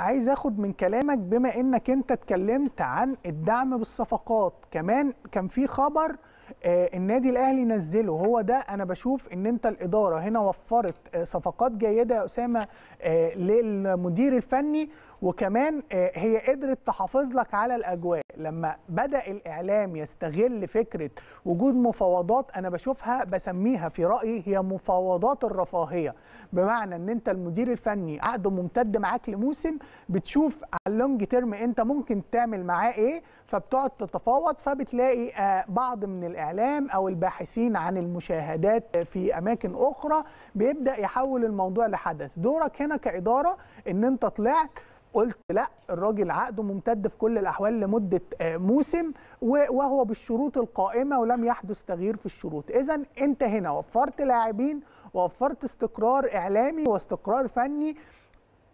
عايز اخد من كلامك بما انك انت اتكلمت عن الدعم بالصفقات كمان كان في خبر آه، النادي الاهلي نزله هو ده انا بشوف ان انت الاداره هنا وفرت آه، صفقات جيده يا اسامه آه، للمدير الفني وكمان هي قدرت تحافظ لك على الاجواء لما بدا الاعلام يستغل فكره وجود مفاوضات انا بشوفها بسميها في رايي هي مفاوضات الرفاهيه بمعنى ان انت المدير الفني عقده ممتد معاك لموسم بتشوف على اللونج تيرم انت ممكن تعمل معاه ايه فبتقعد تتفاوض فبتلاقي بعض من الاعلام الاعلام او الباحثين عن المشاهدات في اماكن اخرى بيبدا يحول الموضوع لحدث دورك هنا كاداره ان انت طلعت قلت لا الراجل عقده ممتد في كل الاحوال لمده آه، موسم وهو بالشروط القائمه ولم يحدث تغيير في الشروط اذا انت هنا وفرت لاعبين ووفرت استقرار اعلامي واستقرار فني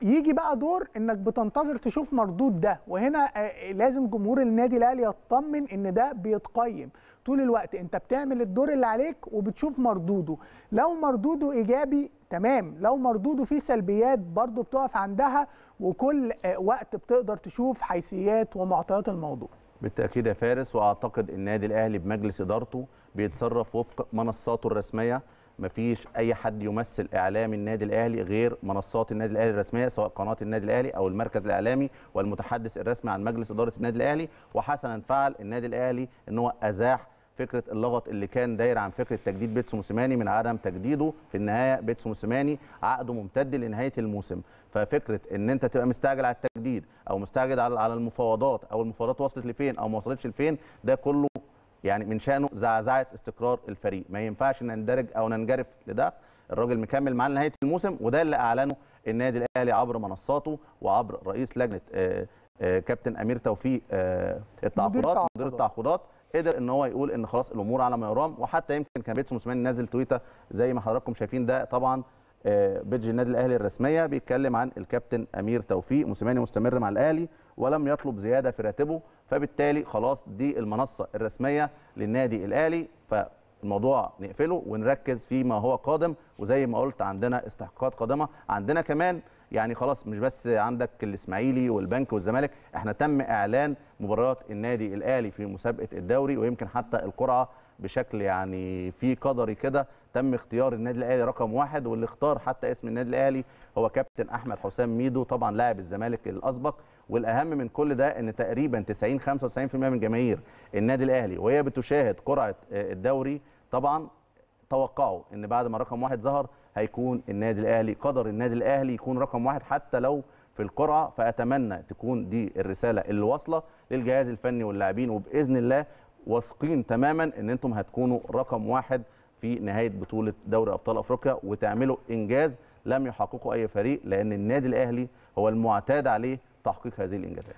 يجي بقى دور انك بتنتظر تشوف مردود ده وهنا آه، لازم جمهور النادي الاهلي يطمن ان ده بيتقيم طول الوقت انت بتعمل الدور اللي عليك وبتشوف مردوده لو مردوده ايجابي تمام لو مردوده فيه سلبيات برضه بتقف عندها وكل آه، وقت بتقدر تشوف حيثيات ومعطيات الموضوع بالتاكيد يا فارس واعتقد النادي الاهلي بمجلس ادارته بيتصرف وفق منصاته الرسميه مفيش اي حد يمثل اعلام النادي الاهلي غير منصات النادي الاهلي الرسميه سواء قناه النادي الاهلي او المركز الاعلامي والمتحدث الرسمي عن مجلس اداره النادي الاهلي وحسنا فعل النادي الاهلي ان هو ازاح فكره اللغط اللي كان داير عن فكره تجديد بيتسو موسيماني من عدم تجديده في النهايه بيتسو موسيماني عقده ممتد لنهايه الموسم ففكره ان انت تبقى مستعجل على التجديد او مستعجل على المفاوضات او المفاوضات وصلت لفين او ما وصلتش لفين ده كله يعني من شانه زعزعه استقرار الفريق ما ينفعش نندرج او ننجرف لده الراجل مكمل معانا لنهايه الموسم وده اللي اعلنه النادي الاهلي عبر منصاته وعبر رئيس لجنه آه، آه، كابتن امير توفيق آه، التعاقدات مدير التعاقدات قدر ان هو يقول ان خلاص الامور على ما يرام وحتى يمكن كان بيتسو موسيماني نازل تويته زي ما حضراتكم شايفين ده طبعا بيدج النادي الاهلي الرسميه بيتكلم عن الكابتن امير توفيق موسيماني مستمر مع الاهلي ولم يطلب زياده في راتبه فبالتالي خلاص دي المنصه الرسميه للنادي الاهلي فالموضوع نقفله ونركز فيما هو قادم وزي ما قلت عندنا استحقاقات قادمه عندنا كمان يعني خلاص مش بس عندك الاسماعيلي والبنك والزمالك احنا تم اعلان مباريات النادي الاهلي في مسابقه الدوري ويمكن حتى القرعه بشكل يعني في قدري كده تم اختيار النادي الاهلي رقم واحد واللي اختار حتى اسم النادي الاهلي هو كابتن احمد حسام ميدو طبعا لاعب الزمالك الاسبق والاهم من كل ده ان تقريبا 90 95% من جماهير النادي الاهلي وهي بتشاهد قرعه آه، الدوري طبعا توقعوا ان بعد ما رقم واحد ظهر هيكون النادي الاهلي قدر النادي الاهلي يكون رقم واحد حتى لو في القرعه فاتمنى تكون دي الرساله اللي واصله للجهاز الفني واللاعبين وباذن الله واثقين تماما ان انتم هتكونوا رقم واحد في نهايه بطوله دوري ابطال افريقيا وتعملوا انجاز لم يحققه اي فريق لان النادي الاهلي هو المعتاد عليه تحقيق هذه الانجازات